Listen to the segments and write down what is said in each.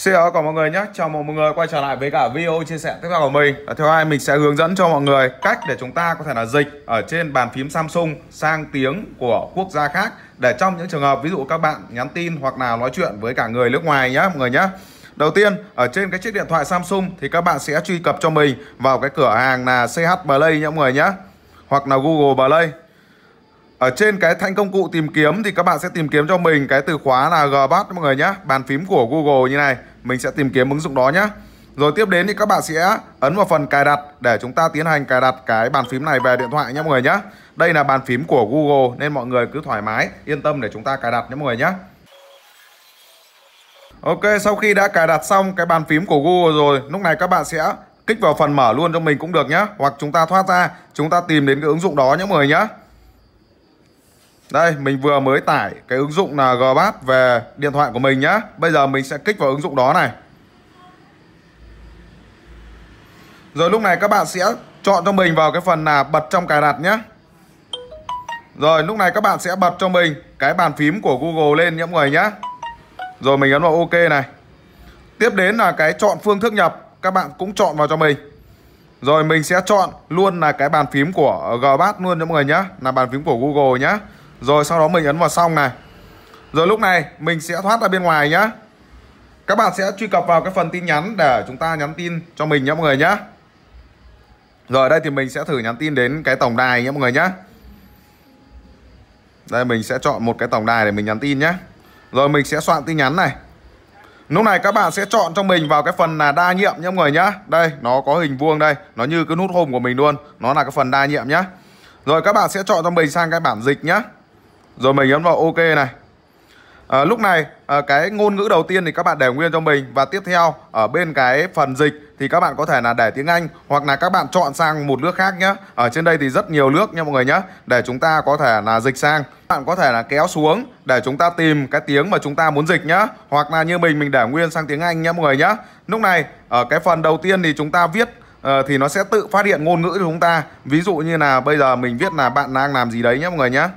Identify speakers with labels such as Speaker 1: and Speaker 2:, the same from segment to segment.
Speaker 1: Xin chào cả mọi người nhé, chào mừng mọi người quay trở lại với cả video chia sẻ tiếp theo của mình à, Theo ai mình sẽ hướng dẫn cho mọi người cách để chúng ta có thể là dịch ở trên bàn phím Samsung sang tiếng của quốc gia khác Để trong những trường hợp ví dụ các bạn nhắn tin hoặc là nói chuyện với cả người nước ngoài nhé mọi người nhé Đầu tiên, ở trên cái chiếc điện thoại Samsung thì các bạn sẽ truy cập cho mình vào cái cửa hàng là CH Play nhé mọi người nhé Hoặc là Google Play ở trên cái thanh công cụ tìm kiếm thì các bạn sẽ tìm kiếm cho mình cái từ khóa là Gbat mọi người nhé Bàn phím của Google như này mình sẽ tìm kiếm ứng dụng đó nhé rồi tiếp đến thì các bạn sẽ ấn vào phần cài đặt để chúng ta tiến hành cài đặt cái bàn phím này về điện thoại nhé mọi người nhé. Đây là bàn phím của Google nên mọi người cứ thoải mái, yên tâm để chúng ta cài đặt nhé mọi người nhé. Ok, sau khi đã cài đặt xong cái bàn phím của Google rồi, lúc này các bạn sẽ kích vào phần mở luôn cho mình cũng được nhé. Hoặc chúng ta thoát ra, chúng ta tìm đến cái ứng dụng đó nhé mọi người nhé. Đây, mình vừa mới tải cái ứng dụng là Gbat về điện thoại của mình nhá. Bây giờ mình sẽ kích vào ứng dụng đó này. Rồi lúc này các bạn sẽ chọn cho mình vào cái phần là bật trong cài đặt nhé. Rồi lúc này các bạn sẽ bật cho mình cái bàn phím của Google lên nhé mọi người nhé. Rồi mình ấn vào OK này. Tiếp đến là cái chọn phương thức nhập các bạn cũng chọn vào cho mình. Rồi mình sẽ chọn luôn là cái bàn phím của Gbat luôn cho mọi người nhé. Là bàn phím của Google nhé. Rồi sau đó mình ấn vào xong này Rồi lúc này mình sẽ thoát ra bên ngoài nhá Các bạn sẽ truy cập vào cái phần tin nhắn để chúng ta nhắn tin cho mình nhá mọi người nhá Rồi đây thì mình sẽ thử nhắn tin đến cái tổng đài nhá mọi người nhá Đây mình sẽ chọn một cái tổng đài để mình nhắn tin nhá Rồi mình sẽ soạn tin nhắn này Lúc này các bạn sẽ chọn cho mình vào cái phần là đa nhiệm nhé mọi người nhá Đây nó có hình vuông đây Nó như cái nút home của mình luôn Nó là cái phần đa nhiệm nhá Rồi các bạn sẽ chọn cho mình sang cái bản dịch nhá rồi mình nhấn vào ok này à, Lúc này à, cái ngôn ngữ đầu tiên thì các bạn để nguyên cho mình Và tiếp theo ở bên cái phần dịch thì các bạn có thể là để tiếng Anh Hoặc là các bạn chọn sang một nước khác nhé Ở trên đây thì rất nhiều nước nha mọi người nhé Để chúng ta có thể là dịch sang các bạn có thể là kéo xuống để chúng ta tìm cái tiếng mà chúng ta muốn dịch nhé Hoặc là như mình mình để nguyên sang tiếng Anh nhá mọi người nhé Lúc này ở cái phần đầu tiên thì chúng ta viết Uh, thì nó sẽ tự phát hiện ngôn ngữ của chúng ta ví dụ như là bây giờ mình viết là bạn đang làm gì đấy nhé mọi người nhé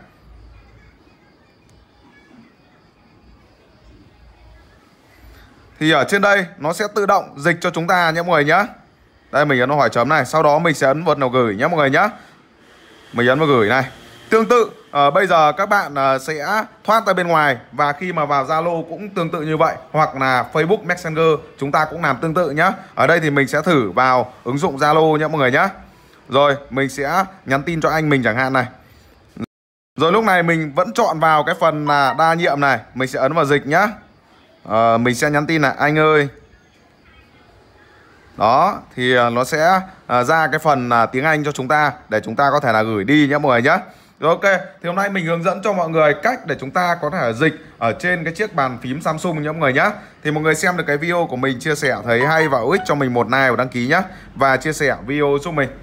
Speaker 1: thì ở trên đây nó sẽ tự động dịch cho chúng ta nhé mọi người nhé đây mình ấn vào hỏi chấm này sau đó mình sẽ ấn vật nào gửi nhé mọi người nhé mình ấn vào gửi này tương tự à, bây giờ các bạn à, sẽ thoát ra bên ngoài và khi mà vào Zalo cũng tương tự như vậy hoặc là Facebook Messenger chúng ta cũng làm tương tự nhé ở đây thì mình sẽ thử vào ứng dụng Zalo nhé mọi người nhé rồi mình sẽ nhắn tin cho anh mình chẳng hạn này rồi lúc này mình vẫn chọn vào cái phần là đa nhiệm này Mình sẽ ấn vào dịch nhé à, mình sẽ nhắn tin là anh ơi đó thì à, nó sẽ à, ra cái phần là tiếng Anh cho chúng ta để chúng ta có thể là gửi đi nhé mọi người nhé ok, thì hôm nay mình hướng dẫn cho mọi người cách để chúng ta có thể dịch ở trên cái chiếc bàn phím Samsung nhé mọi người nhé. Thì mọi người xem được cái video của mình chia sẻ thấy hay và hữu ích cho mình một like và đăng ký nhé. Và chia sẻ video giúp mình.